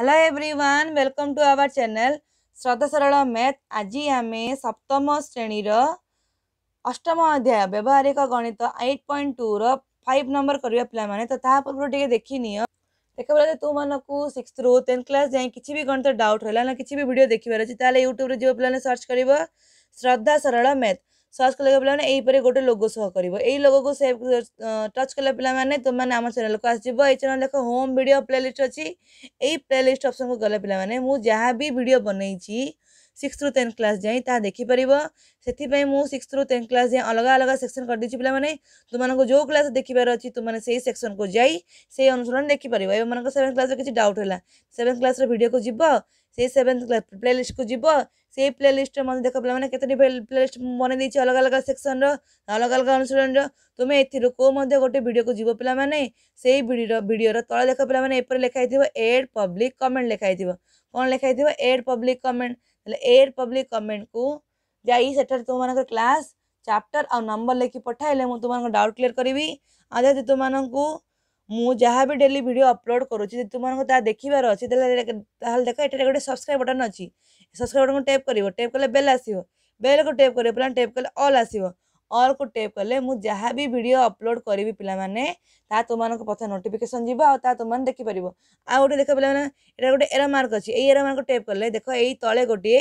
hello everyone welcome to our channel Shraddha Saral math आज आम सप्तम श्रेणीर अष्टम अध्याय व्यवहारिक गणित eight point two five number करने पाने तो पूर्व टे देखनी देखा तू मानू सिक्स रु टेन्थ क्लास जाए किसी भी गणित डाउट रहा ना किसी भी भिड देखार अच्छे यूट्यूब जो पे सर्च कर श्रद्धा सरल मैथ सर्च कले पाने गोटे लोगो सह कर यही लोगो को सेव टच कले पाने तुम्हें आम चेल को आसो ये चेल एक होम भिड प्ले लिस्ट अच्छी प्ले लिस्ट अप्सन को गले पाने जहाँ भी भिड बनई सिक्स रू टेन्थ क्लास जाए ता देखिपर से सिक्स रु टेन्थ क्लास जाए अलग अलग सेक्शन कर दे पाने तुमको जो क्लास देखिपार अच्छी तुमने से सेक्शन को जाए से अनुसरण देखिपर एवं मैं सेवेन्थ क्लास किसी डाउट है सेवेन्थ क्लास भिड को जीव से सेवेन्थ प्ले लिस्ट को जी से प्ले लिस्ट मत देख पाने के प्ले लिस्ट बनई अलग अलग सेक्शन रलग अलग अनुशीलन रुमें एथर कौ गोटे भिड को जीव पे से भिडर तल देख पे पाने लिखाई थी एड पब्लिक कमेंट लिखाई थी कौन लिखाई थी add public comment add public comment को जी तुम मान क्लास चैप्टर आ नंबर लेखि पठाइले मुझे तुमको डाउट क्लीयर करी आज तुमको मुझ डेली भिड अपलोड करुच्ची तुमको देखार अच्छे देख ये गोटे सब्सक्राइब बटन अच्छी सब्सक्राइब बटन को टेप कर टेप कले बेल आस बेल को टेप कर पाला टेप कले अल आस अल को टेप कले जहाँ भी भिड अपलोड करी पे तुम पथ नोटिफिकेसन जी तुम देखिपर आ गए देख पे गोटे एर मार्क अच्छे एर मार्क टेप कले देख ये गोटे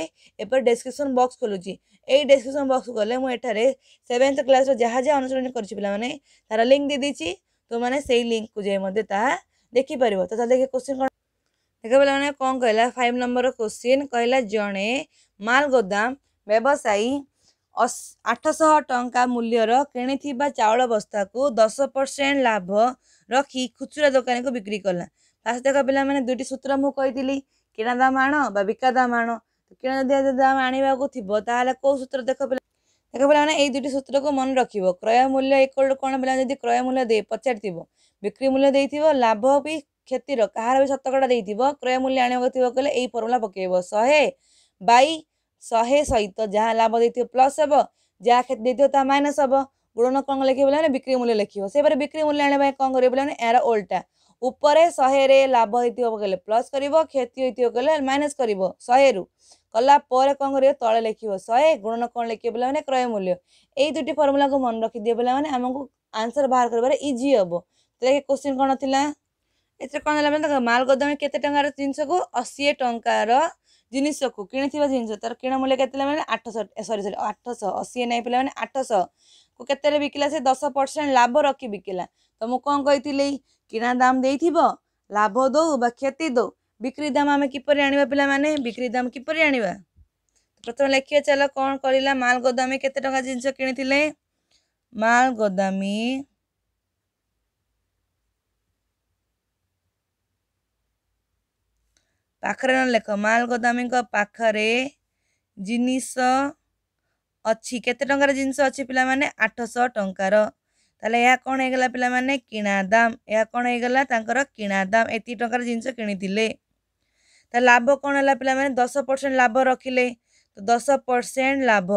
एपर डेस्क्रिपन बक्स खोलूँ यही डेस्क्रिपन बक्स गले मुझे सेवेन्थ क्लास जहाँ जहाँ अनुसरण कर लिंक दे दीची ତୁମମାନେ ସେଇ ଲିଙ୍କକୁ ଯାଇ ମଧ୍ୟ ତାହା ଦେଖିପାରିବ ତ ଚାଲ ଦେଖି କୋଶ୍ଚିନ୍ କ'ଣ ଦେଖିବା ପିଲାମାନେ କ'ଣ କହିଲା ଫାଇଭ୍ ନମ୍ବର କୋଶ୍ଚିନ୍ କହିଲା ଜଣେ ମାଲ ଗୋଦାମ ବ୍ୟବସାୟୀ ଆଠଶହ ଟଙ୍କା ମୂଲ୍ୟର କିଣିଥିବା ଚାଉଳ ବସ୍ତାକୁ ଦଶ ପରସେଣ୍ଟ ଲାଭ ରଖି ଖୁଚୁରା ଦୋକାନୀକୁ ବିକ୍ରି କଲା ତା ସହିତ ପିଲାମାନେ ଦୁଇଟି ସୂତ୍ର ମୁଁ କହିଥିଲି କିଣା ଦାମ ଆଣ ବା ବିକା ଦାମ ଆଣ କିଣା ଯଦି ଦାମ ଆଣିବାକୁ ଥିବ ତାହେଲେ କେଉଁ ସୂତ୍ର ଦେଖ ପିଲା देखाने सूत्रको मन र क्रय मूल्य कि क्रय मूल्य पचाथ बिक्री मूल्य लाभ पनि कतिर कहाँ सतकटा थियो क्रय मूल्य आई फर्मुला पके बै श जहाँ लाभ प्लस हेर्नुहोस् मस गुणन कि बिक्री मूल्य लेखियो बिक्री मूल्य आइपुग्छ क्या यहाँ ओल्टा उपभो प्लस क्षति म কলা পরে କ'ଣ କରିବ ତଳେ ଲେଖିବ ଶହେ ଗୁଣନ କ'ଣ ଲେଖିବ ପିଲାମାନେ କ୍ରୟ ମୂଲ୍ୟ ଏଇ ଦୁଇଟି ଫର୍ମୁଲାକୁ ମନେ ରଖିଦିଅ ପିଲାମାନେ ଆମକୁ ଆନ୍ସର ବାହାର କରିବାରେ ଇଜି ହେବ ତାହେଲେ କୋଶ୍ଚିନ୍ କ'ଣ ଥିଲା ଏଥିରେ କ'ଣ ହେଲା ମାନେ ମାଲ ଗୋଦାମୀ କେତେ ଟଙ୍କାର ଜିନିଷକୁ ଅଶୀ ଟଙ୍କାର ଜିନିଷକୁ କିଣିଥିବା ଜିନିଷ ତାର କିଣା ମୂଲ୍ୟ କେତେ ଥିଲା ମାନେ ଆଠଶହ ସରି ସରି ଆଠଶହ ଅଶୀ ନାହିଁ ପିଲାମାନେ ଆଠଶହ କୁ କେତେରେ ବିକିଲା ସେ ଦଶ ପରସେଣ୍ଟ ଲାଭ ରଖି ବିକିଲା ତ ମୁଁ କ'ଣ କହିଥିଲି କିଣା ଦାମ ଦେଇଥିବ ଲାଭ ଦେଉ ବା କ୍ଷତି ଦେଉ ବିକ୍ରି ଦାମ ଆମେ କିପରି ଆଣିବା ପିଲାମାନେ ବିକ୍ରି ଦାମ କିପରି ଆଣିବା ପ୍ରଥମେ ଲେଖିବା ଚାଲ କ'ଣ କରିଲା ମାଲ ଗୋଦାମୀ କେତେ ଟଙ୍କା ଜିନିଷ କିଣିଥିଲେ ମାଲ ଗୋଦାମୀ ପାଖରେ ନ ଲେଖ ମାଲ ଗୋଦାମୀଙ୍କ ପାଖରେ ଜିନିଷ ଅଛି କେତେ ଟଙ୍କାର ଜିନିଷ ଅଛି ପିଲାମାନେ ଆଠଶହ ଟଙ୍କାର ତାହେଲେ ଏହା କ'ଣ ହେଇଗଲା ପିଲାମାନେ କିଣା ଦାମ ଏହା କ'ଣ ହେଇଗଲା ତାଙ୍କର କିଣା ଦାମ ଏତିକି ଟଙ୍କାର ଜିନିଷ କିଣିଥିଲେ ତାହେଲେ ଲାଭ କ'ଣ ହେଲା ପିଲାମାନେ ଦଶ ପରସେଣ୍ଟ ଲାଭ ରଖିଲେ ତ ଦଶ ପରସେଣ୍ଟ ଲାଭ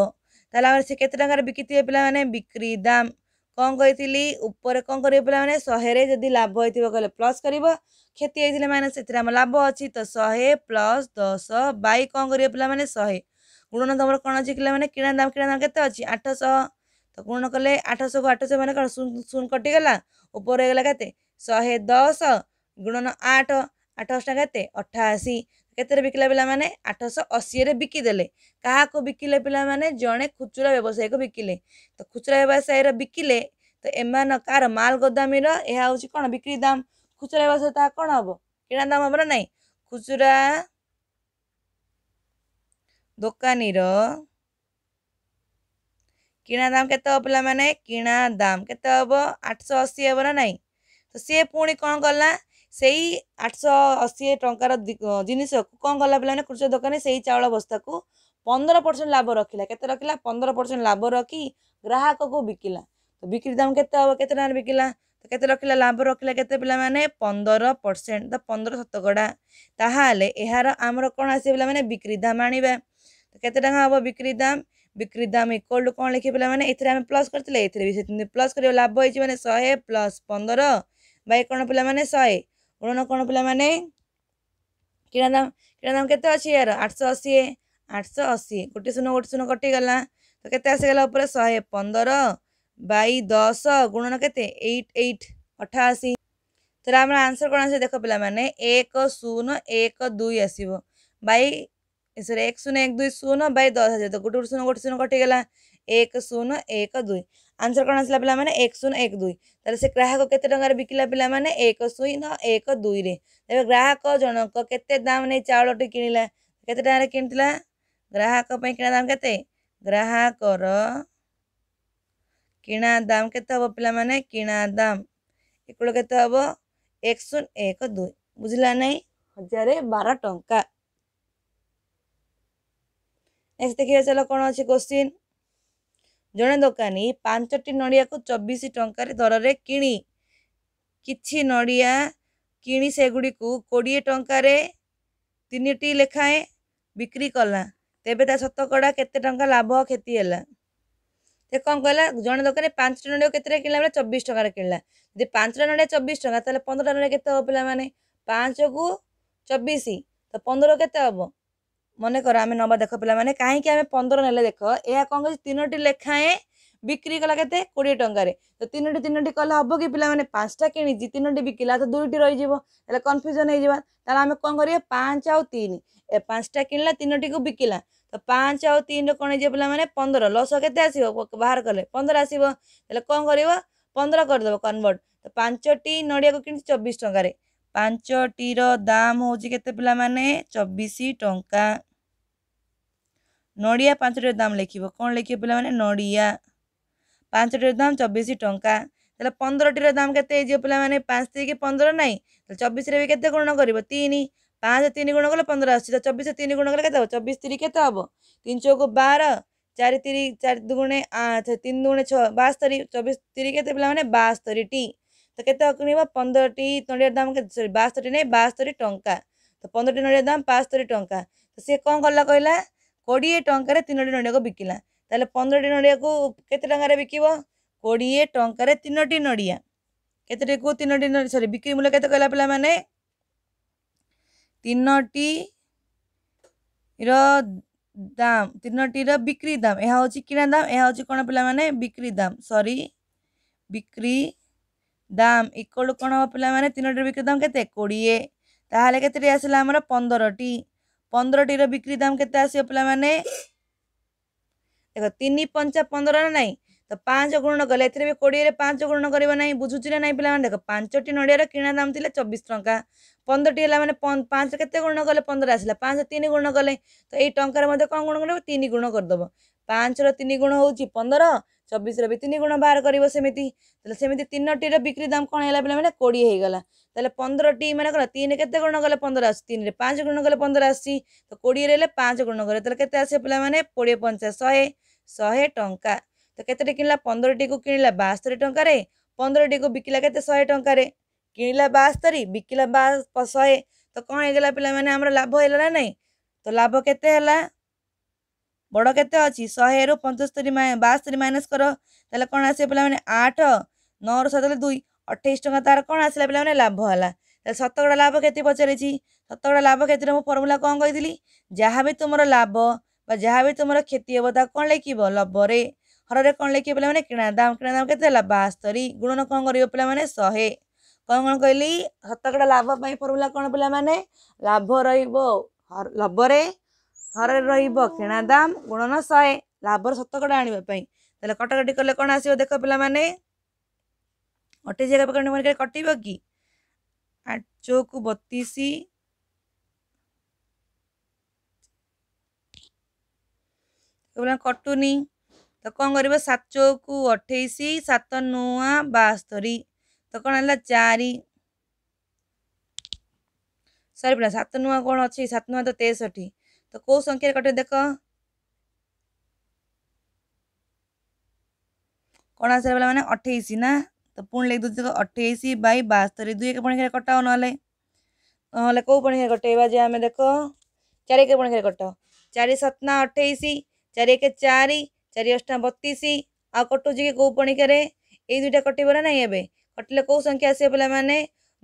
ତାହେଲେ ଆମର ସେ କେତେ ଟଙ୍କାରେ ବିକିଥିବେ ପିଲାମାନେ ବିକ୍ରି ଦାମ କ'ଣ କହିଥିଲି ଉପରେ କ'ଣ କରିବେ ପିଲାମାନେ ଶହେରେ ଯଦି ଲାଭ ହେଇଥିବ କହିଲେ ପ୍ଲସ୍ କରିବ କ୍ଷତି ହେଇଥିଲେ ମାନେ ସେଥିରେ ଆମ ଲାଭ ଅଛି ତ ଶହେ ପ୍ଲସ୍ ଦଶ ବାଇ କ'ଣ କରିବେ ପିଲାମାନେ ଶହେ ଗୁଣନ ତମର କ'ଣ ଅଛି ପିଲାମାନେ କିଣା ଦାମ କିଣା ଦାମ କେତେ ଅଛି ଆଠଶହ ତ ଗୁଣନ କଲେ ଆଠଶହକୁ ଆଠଶହ ମାନେ କ'ଣ ଶୂନ ଶୂନ କଟିଗଲା ଉପରେ ହେଇଗଲା କେତେ ଶହେ ଦଶ ଗୁଣନ ଆଠ ଆଠଶହ ଟଙ୍କା କେତେ ଅଠାଅଶୀ କେତେରେ ବିକିଲା ପିଲାମାନେ ଆଠଶହ ଅଶୀରେ ବିକିଦେଲେ କାହାକୁ ବିକିଲେ ପିଲାମାନେ ଜଣେ ଖୁଚୁରା ବ୍ୟବସାୟୀକୁ ବିକିଲେ ତ ଖୁଚୁରା ବ୍ୟବସାୟୀର ବିକିଲେ ତ ଏମାନ କାହାର ମାଲ ଗୋଦାମୀର ଏହା ହେଉଛି କ'ଣ ବିକ୍ରି ଦାମ ଖୁଚୁରା ବ୍ୟବସାୟ ତାହା କ'ଣ ହେବ କିଣା ଦାମ ହେବ ନା ନାହିଁ ଖୁଚୁରା ଦୋକାନୀର କିଣା ଦାମ କେତେ ହେବ ପିଲାମାନେ କିଣା ଦାମ କେତେ ହେବ ଆଠଶହ ଅଶୀ ହେବ ନା ନାହିଁ ତ ସିଏ ପୁଣି କ'ଣ କଲା ସେଇ ଆଠଶହ ଅଶୀ ଟଙ୍କାର ଜିନିଷକୁ କ'ଣ କଲା ପିଲାମାନେ କୃଷକ ଦୋକାନୀ ସେଇ ଚାଉଳ ବସ୍ତାକୁ ପନ୍ଦର ପରସେଣ୍ଟ ଲାଭ ରଖିଲା କେତେ ରଖିଲା ପନ୍ଦର ପରସେଣ୍ଟ ଲାଭ ରଖି ଗ୍ରାହକକୁ ବିକିଲା ତ ବିକ୍ରି ଦାମ କେତେ ହେବ କେତେ ଟଙ୍କାରେ ବିକିଲା ତ କେତେ ରଖିଲା ଲାଭ ରଖିଲା କେତେ ପିଲାମାନେ ପନ୍ଦର ପରସେଣ୍ଟ ତ ପନ୍ଦର ଶତକଡ଼ା ତାହେଲେ ଏହାର ଆମର କ'ଣ ଆସିବ ପିଲାମାନେ ବିକ୍ରି ଦାମ ଆଣିବା ତ କେତେ ଟଙ୍କା ହେବ ବିକ୍ରି ଦାମ ବିକ୍ରି ଦାମ ଇକ୍ୱାଲ ଟୁ କ'ଣ ଲେଖିବେ ପିଲାମାନେ ଏଥିରେ ଆମେ ପ୍ଲସ୍ କରିଥିଲେ ଏଥିରେ ବି ସେମିତି ପ୍ଲସ୍ କରିବା ଲାଭ ହେଇଛି ମାନେ ଶହେ ପ୍ଲସ୍ ପନ୍ଦର ବାଇ କ'ଣ ପିଲାମାନେ ଶହେ ଗୁଣନ କ'ଣ ପିଲାମାନେ କିଣା ଦାମ କିଣା ଦାମ କେତେ ଅଛି ଏହାର ଆଠଶହ ଅଶୀ ଆଠଶହ ଅଶୀ ଗୋଟେ ଶୂନ ଗୋଟେ ଶୂନ କଟିଗଲା ତ କେତେ ଆସିଗଲା ଉପରେ ଶହେ ପନ୍ଦର ବାଇ ଦଶ ଗୁଣନ କେତେ ଏଇଟ୍ ଏଇଟ୍ ଅଠାଅଶୀ ତାହେଲେ ଆମର ଆନ୍ସର୍ କ'ଣ ଆସିବ ଦେଖ ପିଲାମାନେ ଏକ ଶୂନ ଏକ ଦୁଇ ଆସିବ ବାଇ ସରି ଏକ ଶୂନ ଏକ ଦୁଇ ଶୂନ ବାଇ ଦଶ ଆସିବ ତ ଗୋଟେ ଗୋଟେ ଶୂନ ଗୋଟେ ଶୂନ କଟିଗଲା ଏକ ଶୂନ ଏକ ଦୁଇ ଆନ୍ସର୍ କ'ଣ ଆସିଲା ପିଲାମାନେ ଏକ ଶୂନ ଏକ ଦୁଇ ତାହେଲେ ସେ ଗ୍ରାହକ କେତେ ଟଙ୍କାରେ ବିକିଲା ପିଲାମାନେ ଏକ ଶୂନ ଏକ ଦୁଇରେ ତେବେ ଗ୍ରାହକ ଜଣକ କେତେ ଦାମ୍ ନେଇ ଚାଉଳଟି କିଣିଲା କେତେ ଟଙ୍କାରେ କିଣିଥିଲା ଗ୍ରାହକ ପାଇଁ କିଣା ଦାମ୍ କେତେ ଗ୍ରାହକର କିଣା ଦାମ୍ କେତେ ହେବ ପିଲାମାନେ କିଣା ଦାମ୍ ଏଗୁଡ଼ା କେତେ ହେବ ଏକ ଶୂନ ଏକ ଦୁଇ ବୁଝିଲା ନାହିଁ ହଜାରେ ବାର ଟଙ୍କା ନେକ୍ସଟ ଦେଖିବା ଚାଲ କ'ଣ ଅଛି କୋଶ୍ଚିନ୍ ଜଣେ ଦୋକାନୀ ପାଞ୍ଚଟି ନଡ଼ିଆକୁ ଚବିଶ ଟଙ୍କାରେ ଦରରେ କିଣି କିଛି ନଡ଼ିଆ କିଣି ସେଗୁଡ଼ିକୁ କୋଡ଼ିଏ ଟଙ୍କାରେ ତିନିଟି ଲେଖାଏଁ ବିକ୍ରି କଲା ତେବେ ତା ଶତକଡ଼ା କେତେ ଟଙ୍କା ଲାଭ କ୍ଷତି ହେଲା ସେ କ'ଣ କହିଲା ଜଣେ ଦୋକାନୀ ପାଞ୍ଚଟି ନଡ଼ିଆ କେତେଟା କିଣିଲା ବେଳେ ଚବିଶ ଟଙ୍କାରେ କିଣିଲା ଯଦି ପାଞ୍ଚଟା ନଡ଼ିଆ ଚବିଶ ଟଙ୍କା ତାହେଲେ ପନ୍ଦରଟା ନଡ଼ିଆ କେତେ ହେବ ପିଲାମାନେ ପାଞ୍ଚକୁ ଚବିଶ ତ ପନ୍ଦର କେତେ ହେବ ମନେକର ଆମେ ନେବା ଦେଖ ପିଲାମାନେ କାହିଁକି ଆମେ ପନ୍ଦର ନେଲେ ଦେଖ ଏହା କ'ଣ କରୁଛି ତିନୋଟି ଲେଖାଏଁ ବିକ୍ରି କଲା କେତେ କୋଡ଼ିଏ ଟଙ୍କାରେ ତ ତିନୋଟି ତିନୋଟି କଲେ ହେବ କି ପିଲାମାନେ ପାଞ୍ଚଟା କିଣିଛି ତିନୋଟି ବିକିଲା ତ ଦୁଇଟି ରହିଯିବ ତାହେଲେ କନଫ୍ୟୁଜନ୍ ହେଇଯିବା ତାହେଲେ ଆମେ କ'ଣ କରିବା ପାଞ୍ଚ ଆଉ ତିନି ଏ ପାଞ୍ଚଟା କିଣିଲା ତିନୋଟିକୁ ବିକିଲା ତ ପାଞ୍ଚ ଆଉ ତିନିର କ'ଣ ହେଇଯିବ ପିଲାମାନେ ପନ୍ଦର ଲସ କେତେ ଆସିବ ବାହାର କଲେ ପନ୍ଦର ଆସିବ ତାହେଲେ କ'ଣ କରିବ ପନ୍ଦର କରିଦେବ କନଭର୍ଟ ତ ପାଞ୍ଚଟି ନଡ଼ିଆକୁ କିଣିଛି ଚବିଶ ଟଙ୍କାରେ ପାଞ୍ଚଟିର ଦାମ ହେଉଛି କେତେ ପିଲାମାନେ ଚବିଶ ଟଙ୍କା ନଡ଼ିଆ ପାଞ୍ଚଟାର ଦାମ ଲେଖିବ କ'ଣ ଲେଖିବ ପିଲାମାନେ ନଡ଼ିଆ ପାଞ୍ଚଟାର ଦାମ ଚବିଶ ଟଙ୍କା ତାହେଲେ ପନ୍ଦରଟିର ଦାମ କେତେ ହେଇଯିବ ପିଲାମାନେ ପାଞ୍ଚ ତିରିକି ପନ୍ଦର ନାହିଁ ତାହେଲେ ଚବିଶରେ ବି କେତେ ଗୁଣ କରିବ ତିନି ପାଞ୍ଚ ତିନି ଗୁଣ କଲେ ପନ୍ଦର ଆସୁଛି ତ ଚବିଶ ତିନି ଗୁଣ କଲେ କେତେ ହେବ ଚବିଶ ତିରି କେତେ ହେବ ତିନି ଚଉକୁ ବାର ଚାରି ତିରି ଚାରି ଦୁଗୁଣେ ଆଠ ତିନି ଦୁଗୁଣେ ଛଅ ବାସ୍ତରୀ ଚବିଶ ତିରି କେତେ ପିଲାମାନେ ବାସ୍ତରୀଟି ତ କେତେ କିଣିବ ପନ୍ଦରଟି ନଡ଼ିଆ ଦାମ କେତେ ସରି ବାସ୍ତରୀ ନାହିଁ ବାସ୍ତରୀ ଟଙ୍କା ତ ପନ୍ଦରଟି ନଡ଼ିଆ ଦାମ ବାସ୍ତରୀ ଟଙ୍କା ତ ସିଏ କ'ଣ କଲା କହିଲା କୋଡ଼ିଏ ଟଙ୍କାରେ ତିନୋଟି ନଡ଼ିଆକୁ ବିକିଲା ତାହେଲେ ପନ୍ଦରଟି ନଡ଼ିଆକୁ କେତେ ଟଙ୍କାରେ ବିକିବ କୋଡ଼ିଏ ଟଙ୍କାରେ ତିନୋଟି ନଡ଼ିଆ କେତେଟିକୁ ତିନୋଟି ସରି ବିକ୍ରି ମୂଲ୍ୟ କେତେ କହିଲା ପିଲାମାନେ ତିନୋଟିର ଦାମ ତିନୋଟିର ବିକ୍ରି ଦାମ ଏହା ହେଉଛି କିଣା ଦାମ ଏହା ହେଉଛି କ'ଣ ପିଲାମାନେ ବିକ୍ରି ଦାମ ସରି ବିକ୍ରି ଦାମ ଇକ୍ୱାଲ୍ କ'ଣ ହେବ ପିଲାମାନେ ତିନୋଟିର ବିକ୍ରି ଦାମ କେତେ କୋଡ଼ିଏ ତାହେଲେ କେତେଟି ଆସିଲା ଆମର ପନ୍ଦରଟି ପନ୍ଦରଟିର ବିକ୍ରି ଦାମ କେତେ ଆସିବ ପିଲାମାନେ ଦେଖ ତିନି ପଞ୍ଚା ପନ୍ଦର ନା ନାହିଁ ତ ପାଞ୍ଚ ଗୁଣ କଲେ ଏଥିରେ ବି କୋଡ଼ିଏରେ ପାଞ୍ଚ ଗୁଣ କରିବ ନାହିଁ ବୁଝୁଛି ନା ନାହିଁ ପିଲାମାନେ ଦେଖ ପାଞ୍ଚଟି ନଡ଼ିଆର କିଣା ଦାମ ଥିଲା ଚବିଶ ଟଙ୍କା ପନ୍ଦରଟି ହେଲା ମାନେ ପାଞ୍ଚ କେତେ ଗୁଣ କଲେ ପନ୍ଦର ଆସିଲା ପାଞ୍ଚ ତିନି ଗୁଣ କଲେ ତ ଏଇ ଟଙ୍କାର ମଧ୍ୟ କ'ଣ ଗୁଣ କରିବ ତିନି ଗୁଣ କରିଦେବ ପାଞ୍ଚର ତିନି ଗୁଣ ହେଉଛି ପନ୍ଦର চবিশর বি তিন গুণ বাহার করব সেমিতি তাহলে সেমিতি তিনটির বিক্রি দাম কম হল পিলামানে কোড়িয়ে হয়ে গলা তাহলে পনেরোটি মানে কল তিন কেতে গুণ কলে পনেরো আসছে তিনরে পাঁচ গুণ কলে পনেরো আসছি তো কোড়িয়ে রে পাঁচ গুণ কলে তাহলে কেতে আসে পিলামানে কোড়িয়ে পঞ্চাশ শহে শহে টঙ্কা তো কেতেটি কিনলা পনেরোটি কিনলা বাস্তরি টঙ্কার পনেরোটি বিকিলা কেতে শহে টঙ্কার কিনলা বাস্তরি বিকিলা বা শহে তো কম হয়ে গলা পিলামানে আমার লাভ হল না নাই তো লাভ কেতে হলা ବଡ଼ କେତେ ଅଛି ଶହେରୁ ପଞ୍ଚସ୍ତରୀ ବାସ୍ତରୀ ମାଇନସ୍ କର ତାହେଲେ କ'ଣ ଆସିବ ପିଲାମାନେ ଆଠ ନଅରୁ ସାତ ଦୁଇ ଅଠେଇଶ ଟଙ୍କା ତାର କ'ଣ ଆସିଲା ପିଲାମାନେ ଲାଭ ହେଲା ତାହେଲେ ଶତକଡ଼ା ଲାଭ କେତେ ପଚାରିଛି ଶତକଡ଼ା ଲାଭ କ୍ଷତିରେ ମୁଁ ଫର୍ମୁଲା କ'ଣ କହିଥିଲି ଯାହା ବି ତୁମର ଲାଭ ବା ଯାହା ବି ତୁମର କ୍ଷତି ହେବ ତାକୁ କ'ଣ ଲେଖିବ ଲଭରେ ହରରେ କ'ଣ ଲେଖିବ ପିଲାମାନେ କିଣା ଦାମ କିଣା ଦାମ କେତେ ହେଲା ବାସ୍ତରୀ ଗୁଣନ କ'ଣ କରିବ ପିଲାମାନେ ଶହେ କ'ଣ କ'ଣ କହିଲି ଶତକଡ଼ା ଲାଭ ପାଇଁ ଫର୍ମୁଲା କ'ଣ ପିଲାମାନେ ଲାଭ ରହିବ ଲଭରେ ଘରେ ରହିବ କିଣା ଦାମ ଗୁଣନ ଶହେ ଲାଭର ଶତକଡ଼ା ଆଣିବା ପାଇଁ ତାହେଲେ କଟାକଟି କଲେ କ'ଣ ଆସିବ ଦେଖ ପିଲାମାନେ ଅଠେଇଶ ଜାଗା ପାଖରେ କଟିବ କି ଆଠ ଚଉକୁ ବତିଶ କଟୁନି ତ କ'ଣ କରିବ ସାତ ଚଉକୁ ଅଠେଇଶ ସାତ ନୂଆ ବାସ୍ତରି ତ କ'ଣ ହେଲା ଚାରି ସରି ପିଲା ସାତ ନୂଆ କ'ଣ ଅଛି ସାତ ନୂଆ ତ ତେଷଠି तो कौ संख्या कटे देख कौन आंसर है मैंने अठाई ना तो पुणी लिख दूसरे अठाईस बै बास्तरी दुई के पणिकार कटाओ ना ना कौ पणिक कटेबा जे आम देख चार पणिक कट चार सतना अठाईस चार एक चार चार अठा बतीस आ कटो जी कौ पणिकार ये दुईटा कटेबना ना ये कटिले कौ संख्या आस पे मैंने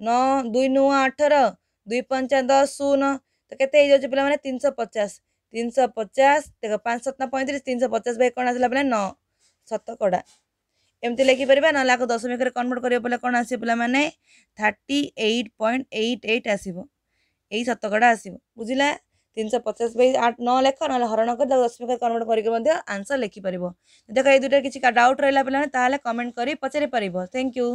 नौ दुई नौ अठर दुई पंचा दस शून तो केते पे तीन सौ पचास तीन सौ पचास देख पाँच सतना पैंतीस तीन सौ पचास बाई कौन आसला पे नौ शतकड़ा एमती लिखिपर ना आपको दशमिक कनभर्ट कर कौन आस पे thirty eight point eight eight आसो यही शतकड़ा आसो बुझला तीन सौ पचास बै आठ नौ लेख ना हरण कर दशमिक कनवर्ट करसर आंसर लिखिपर देख ये दुटा किसी डाउट रहा पे कमेंट कर पचारि थैंक यू